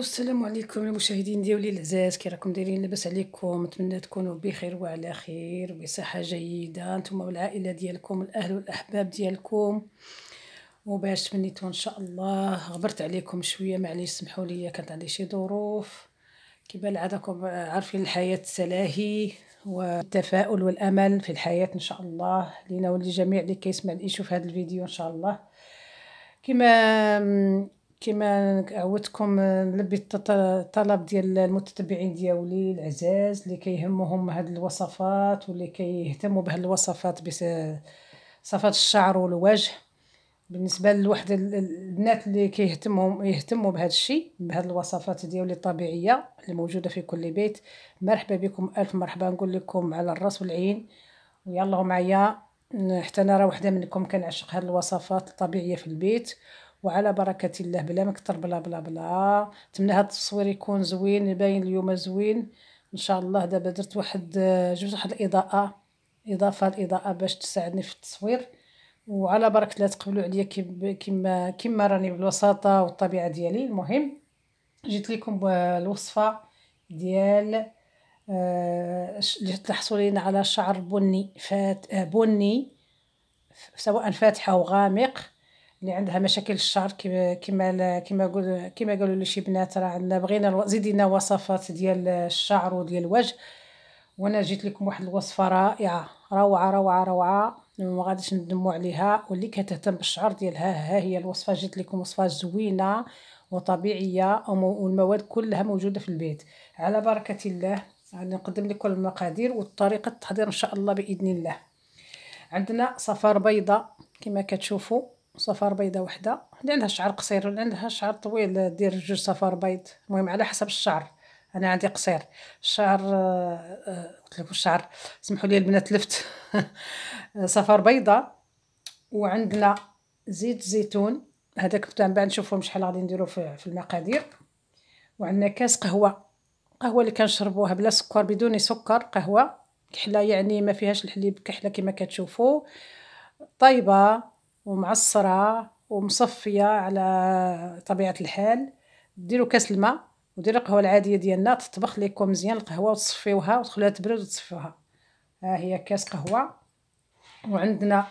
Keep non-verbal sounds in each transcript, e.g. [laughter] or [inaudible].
السلام عليكم المشاهدين ديالي العزاز كي راكم دايرين لاباس عليكم نتمنى تكونوا بخير وعلى خير وبصحه جيده نتوما والعائله ديالكم الاهل والاحباب ديالكم وباش تمنيتو ان شاء الله غبرت عليكم شويه معليش سمحوا لي كانت عندي شي ظروف كما العادكم عارفين الحياه تلاهي والتفاؤل والامل في الحياه ان شاء الله لينا وللجميع اللي كيسمع يشوف هذا الفيديو ان شاء الله كما كما عودتكم نلبي الطلب ديال المتتبعين ديالي العزاز اللي كيهمهم هاد الوصفات واللي كيهتموا بهاد الوصفات بس صفات الشعر والوجه بالنسبه للوحده البنات اللي كيهتموا يهتموا بهذا الشيء بهاد الوصفات ديالي الطبيعيه موجوده في كل بيت مرحبا بكم الف مرحبا نقول لكم على الراس والعين ويلا معايا حتى انا راه وحده منكم كنعشق هاد الوصفات الطبيعيه في البيت وعلى بركه الله بلا ما بلا بلا بلا نتمنى هاد التصوير يكون زوين باين اليوم زوين ان شاء الله دابا درت واحد جوج واحد الاضاءه اضافه الاضاءه باش تساعدني في التصوير وعلى بركه الله تقبلوا عليا كيما كيما راني بالوساطه والطبيعه ديالي المهم جيت لكم الوصفه ديال اللي آه، تحصلين على شعر بني فات آه، بني سواء فاتح او غامق اللي عندها مشاكل الشعر كما كما كما قول كما قالوا لي شي بنات راه عندنا بغينا زيدينا وصفات ديال الشعر وديال الوجه وانا جيت لكم واحد الوصفه رائعه روعه روعه روعه ما غاديش ندموا عليها واللي كتهتم بالشعر ديالها ها هي الوصفه جيت لكم وصفه زوينه وطبيعيه والمواد كلها موجوده في البيت على بركه الله نقدم لكم المقادير والطريقه التحضير ان شاء الله باذن الله عندنا صفار بيضه كما كتشوفوا صفار بيضه وحده اللي عندها شعر قصير اللي عندها شعر طويل دير جوج صفار بيض المهم على حسب الشعر انا عندي قصير الشعر آه، قلت لكم الشعر سمحوا لي البنات لفت [laughs] صفار بيضه وعندنا زيت زيتون هذاك من بعد نشوفوا شحال غادي نديرو في المقادير وعندنا كاس قهوه قهوه اللي كنشربوها بلا سكر بدون سكر قهوه كحله يعني ما فيهاش الحليب كحله كما كتشوفوا طيبه ومعصرة ومصفية على طبيعة الحال ديروا كاس الماء وديروا القهوة العادية ديالنا تطبخ ليكم مزيان القهوة وتصفيوها وتخلوها تبرد وتصفيوها ها هي كاس قهوة وعندنا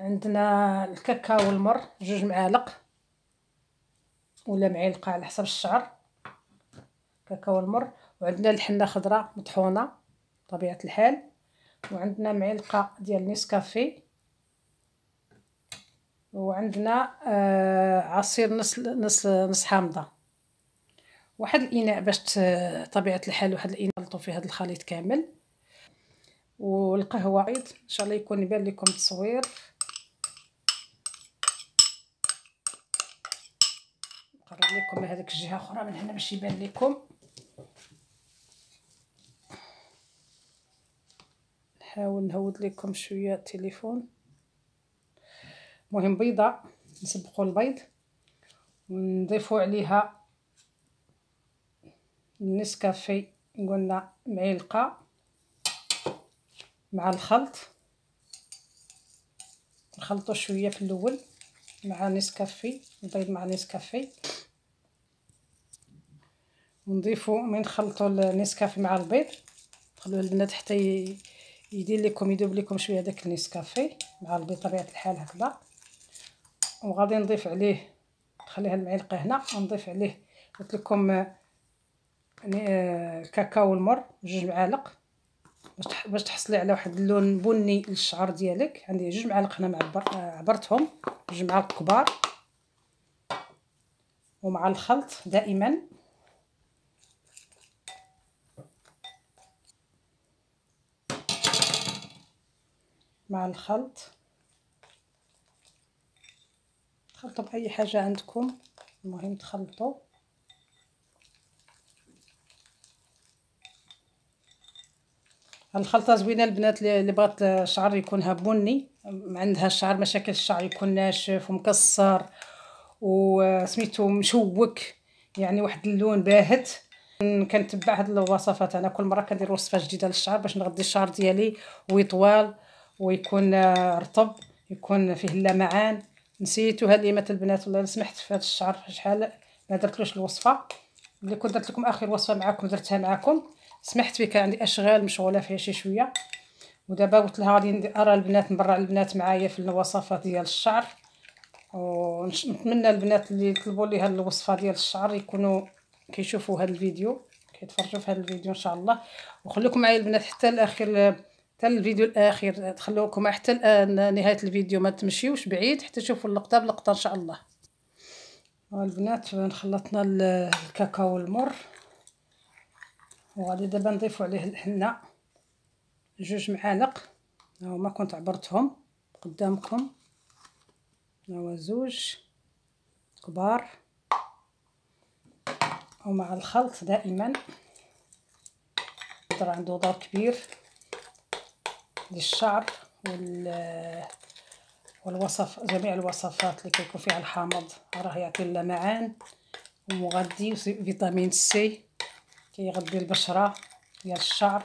عندنا الكاكاو المر جوج معالق ولا معلقة على حسب الشعر كاكاو المر وعندنا الحنة خضراء مطحونة طبيعة الحال وعندنا معلقة ديال نسكافيه وعندنا آه، عصير نص نص نص حامضه واحد الاناء باش طبيعه الحال واحد الاناء نلطو فيه هذا الخليط كامل والقهوه ان شاء الله يكون يبان لكم التصوير نقرب لكم هذيك الجهه اخرى من هنا باش يبان لكم نحاول نهود لكم شويه التليفون مهم بيضة نسبقوا البيض ونضيفوا عليها النسكافي قلنا معلقة مع الخلط نخلطو شويه في الاول مع نسكافي البيض مع نسكافي ونضيفو من نخلطوا النسكافي مع البيض خلوه البنات حتى يدير لكم يدوب لكم شويه داك النسكافي مع البيض طبيعه الحال هكذا وغادي نضيف عليه نخليها المعلقه هنا ونضيف عليه قلت لكم يعني الكاكاو آه، المر جوج معالق باش تحصلي على واحد اللون بني للشعر ديالك عندي جوج معالق هنا معبر آه، عبرتهم جوج معالق كبار ومع الخلط دائما مع الخلط تخلطوا باي حاجه عندكم المهم تخلطوا الخلطه زوينه البنات اللي بغات الشعر يكون بني عندها الشعر مشاكل الشعر يكون ناشف ومكسر وسميتو مشوك يعني واحد اللون باهت كنتبع هاد الوصفات انا كل مره كندير وصفه جديده للشعر باش نغذي الشعر ديالي ويطوال ويكون آه، رطب يكون فيه اللمعان نسيتو ليمات البنات والله سمحت في هاد الشعر شحال ما درتلوش الوصفه اللي كنت درت لكم اخر وصفه معاكم درتها معاكم سمحت فيك عندي اشغال مشغوله فيها شي شويه ودابا قلت لها غادي ارى البنات نبرع البنات معايا في الوصفه ديال الشعر ونتمنى البنات اللي يطلبوا لي هاد الوصفه ديال الشعر يكونوا كيشوفوا هاد الفيديو كيتفرجوا في هاد الفيديو ان شاء الله وخليكم معايا البنات حتى الاخر حتى الفيديو الاخير تخلوكم حتى الان نهايه الفيديو ما تمشيوش بعيد حتى تشوفوا اللقطه بلقطه ان شاء الله البنات خلطنا الكاكاو المر وغادي دابا نضيفوا عليه الحنه جوج معالق ما كنت عبرتهم قدامكم ها زوج كبار ومع الخلط دائما الدرع عنده دور كبير للشعر وال والوصف جميع الوصفات اللي كيكون فيها الحامض راه يعطي اللمعان ومغذي وفيتامين سي كيغذي البشره ديال الشعر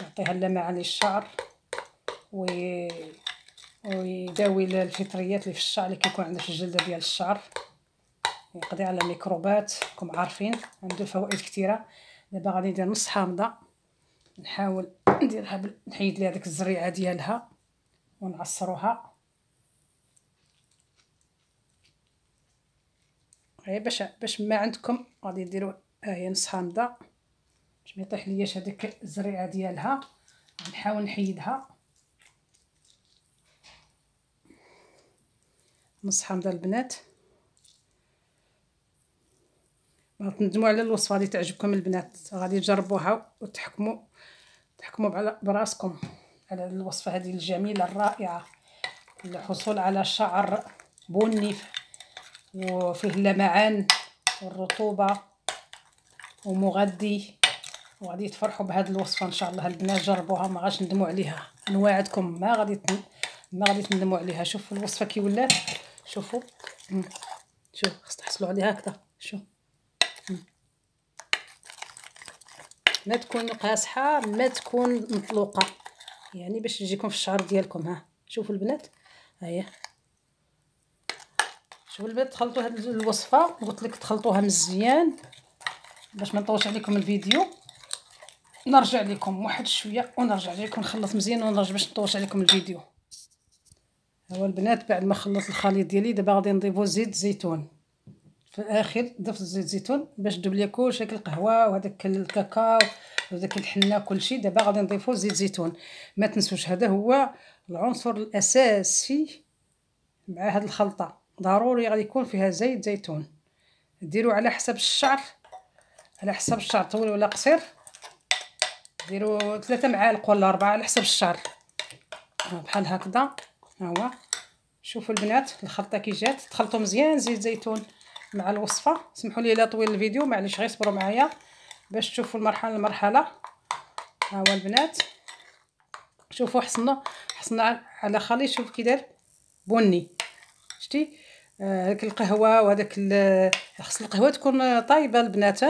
يعطيها اللمعان للشعر وي ويداوي الفطريات اللي في الشعر اللي كيكون عندنا في الجلده ديال الشعر يقضي على الميكروبات كما عارفين عنده فوائد كثيره دابا غادي ندير نص حامضه نحاول نديرها نحيد ليها هذيك الزريعه ديالها ونعصروها غير باش باش ما عندكم غادي ديروا ها آه، هي نص حامضه باش ما يطيح لياش هذيك الزريعه ديالها نحاول نحيدها نص حامضه البنات تندموا على الوصفه اللي تعجبكم البنات غادي تجربوها وتحكموا تحكموا براسكم على الوصفه هذه الجميله الرائعه للحصول على شعر بني وفيه اللمعان والرطوبه ومغذي وغادي تفرحوا بهذه الوصفه ان شاء الله البنات جربوها ما غاش ندموا عليها نواعدكم ما غادي ما غادي تندموا عليها شوفوا الوصفه كي ولات شوفوا شوف خاص تحصلوا عليها هكذا شوف ما تكون قاصحه ما تكون مطلوقه يعني باش يجيكم في الشعر ديالكم ها شوفوا البنات ها هي شوفوا البنات تخلطوا هذه الوصفه قلت لك تخلطوها مزيان باش ما نطولش عليكم الفيديو نرجع لكم واحد شويه ونرجع لكم نخلط مزيان ونرجع باش نطولش عليكم الفيديو هو البنات بعد ما خلص الخليط ديالي دابا غادي نضيفو زيت زيتون في الاخر ضفت زيت الزيتون باش دوب ليا كلشي القهوه وهذاك الكاكاو وداك الحنه كلشي دابا غادي نضيفو زيت الزيتون ما تنسوش هذا هو العنصر الاساسي مع هاد الخلطه ضروري غادي يكون فيها زيت زيتون ديروا على حسب الشعر على حسب الشعر طويل ولا قصير ديروا ثلاثة معالق ولا أربعة على حسب الشعر آه، بحال هكذا ها هو شوفوا البنات الخلطه كي جات تخلطوا مزيان زيت زيتون مع الوصفه سمحوا لي الا طويل الفيديو معليش غير صبروا معايا باش تشوفوا المرحله المرحله ها هو البنات شوفوا حصلنا حصلنا على خليط شوف كي داير بني شتي هذاك آه القهوه وهذاك خص القهوه تكون طايبه البنات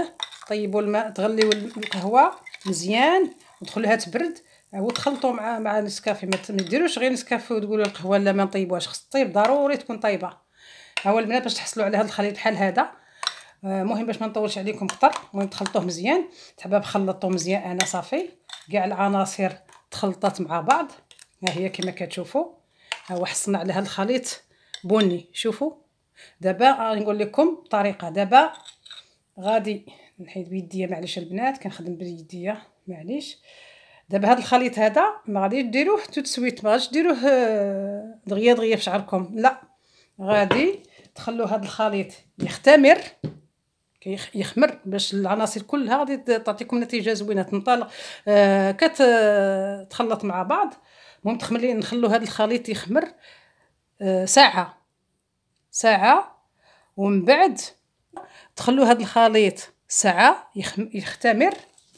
طيبوا الماء تغليو القهوه مزيان ودخلوها تبرد وتخلطوا مع مع النسكافيه ما ديروش غير نسكافيه وتقولوا القهوه لا ما نطيبوهاش خص طيب ضروري تكون طايبه ها هو البنات باش تحصلوا على هذا الخليط بحال هذا آه، مهم باش ما نطولش عليكم اكثر المهم تخلطوه مزيان تحباب خلطوه مزيان انا صافي كاع العناصر تخلطات مع بعض ها هي كما كتشوفوا ها هو حصلنا على هذا الخليط بني شوفوا دابا نقول لكم طريقه دابا غادي نحيد بيديا معليش البنات كنخدم بيديا معليش دابا هذا الخليط هذا ما غاديش ديروه توت سويت ما غاديش ديروه آه، دغيا دغيا في شعركم لا غادي تخلو هذا الخليط يختمر يخمر باش العناصر كلها غادي تعطيكم نتيجه زوينه تنطلق آه كتخلط آه، مع بعض المهم تخملي نخلو هذا الخليط يخمر آه ساعه ساعه ومن بعد تخلو هذا الخليط ساعه يختمر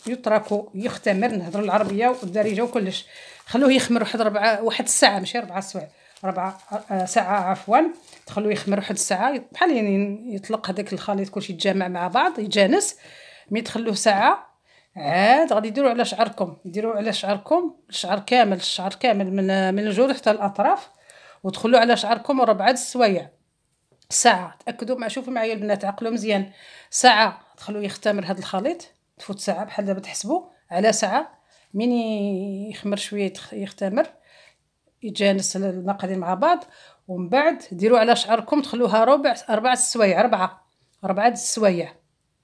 يتركو يختمر نهضروا العربيه والدارجه وكلش خلوه يخمر واحد ربعه واحد الساعه ماشي ربعه سوايع ربع آه، ساعه عفوا تخلوه يخمر واحد الساعه بحال يعني يطلق هذاك الخليط كلشي يتجمع مع بعض يتجانس مي تخلوه ساعه عاد غادي ديروا على شعركم ديروا على شعركم الشعر كامل الشعر كامل من من الجور حتى الاطراف ودخلوا على شعركم ربعه السوايع ساعه تاكدوا مع شوفوا معايا البنات عقلوا مزيان ساعه تخلوه يختمر هذا الخليط تفوت ساعه بحال دابا تحسبوا على ساعه من يخمر شويه يختمر يتجانس المقادير مع بعض ومن بعد ديروا على شعركم تخلوها ربع اربع السوايع اربعه اربعه السوايع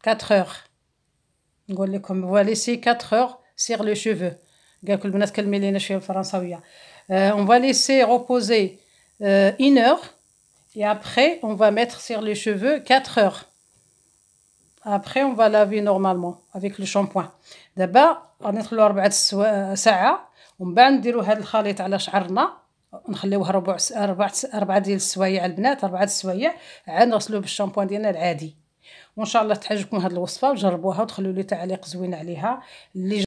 4 اور نقول لكم فوالي سي 4 اور سيغ لو شوفو قال كل البنات كلمي لينا شويه الفرنساويه اون euh, فوالي سي روبوزي اون اور اي ابري اون va ميتر sur لو cheveux 4 اور ابري اون va لافي نورمالمون avec لو shampoing. دابا on va mettre ساعة ومن بعد نديرو هاد الخليط على شعرنا نخليوه ربع س... ربع اربعه ديال السوايع البنات ربع السوايع عاد نغسلوه بالشامبوان ديالنا العادي وان شاء الله تعجبكم هذه الوصفه وجربوها وتخلوا لي تعليق زوين عليها اللي